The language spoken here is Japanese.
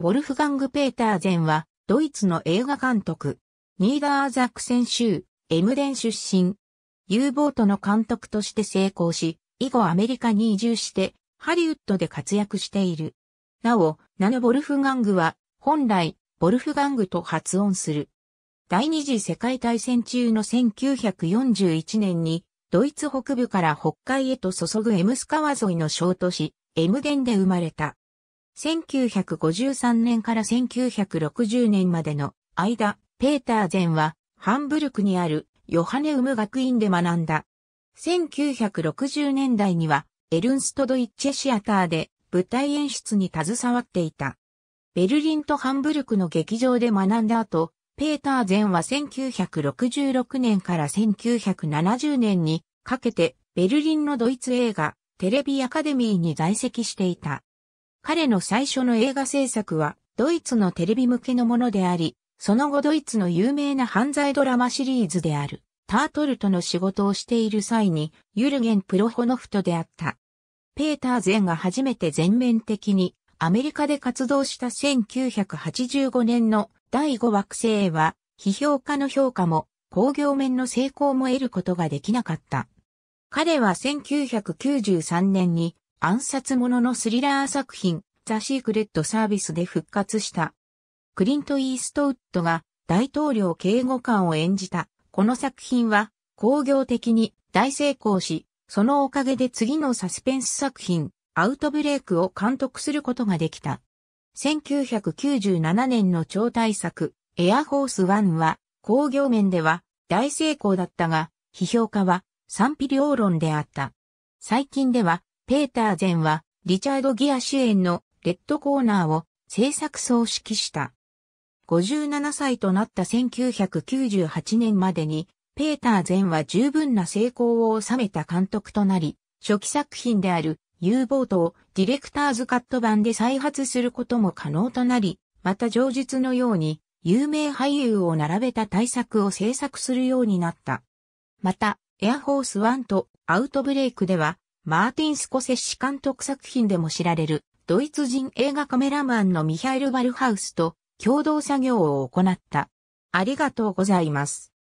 ウォルフガング・ペーターゼンは、ドイツの映画監督、ニーダーザクセン州、エムデン出身、U ボートの監督として成功し、以後アメリカに移住して、ハリウッドで活躍している。なお、ナヌ・ボルフガングは、本来、ボルフガングと発音する。第二次世界大戦中の1941年に、ドイツ北部から北海へと注ぐエムス川沿いの小都市、エムデンで生まれた。1953年から1960年までの間、ペーターゼンは、ハンブルクにあるヨハネウム学院で学んだ。1960年代には、エルンストドイッチェシアターで舞台演出に携わっていた。ベルリンとハンブルクの劇場で学んだ後、ペーターゼンは1966年から1970年にかけてベルリンのドイツ映画テレビアカデミーに在籍していた。彼の最初の映画制作は、ドイツのテレビ向けのものであり、その後ドイツの有名な犯罪ドラマシリーズである、タートルとの仕事をしている際に、ユルゲン・プロホノフトであった。ペーターゼンが初めて全面的に、アメリカで活動した1985年の第5惑星は、批評家の評価も、工業面の成功も得ることができなかった。彼は1993年に暗殺者のスリラー作品、ザ・シークレット・サービスで復活した。クリント・イーストウッドが大統領警護官を演じた、この作品は工業的に大成功し、そのおかげで次のサスペンス作品、アウトブレイクを監督することができた。1997年の超大作、エアフォース1は、工業面では大成功だったが、批評家は賛否両論であった。最近では、ペーターゼンは、リチャード・ギア主演のレッドコーナーを制作総指揮した。57歳となった1998年までに、ペーターゼンは十分な成功を収めた監督となり、初期作品である U ボートをディレクターズカット版で再発することも可能となり、また上述のように有名俳優を並べた大作を制作するようになった。また、エアフォース1とアウトブレイクではマーティン・スコセッシ監督作品でも知られる、ドイツ人映画カメラマンのミハイル・バルハウスと共同作業を行った。ありがとうございます。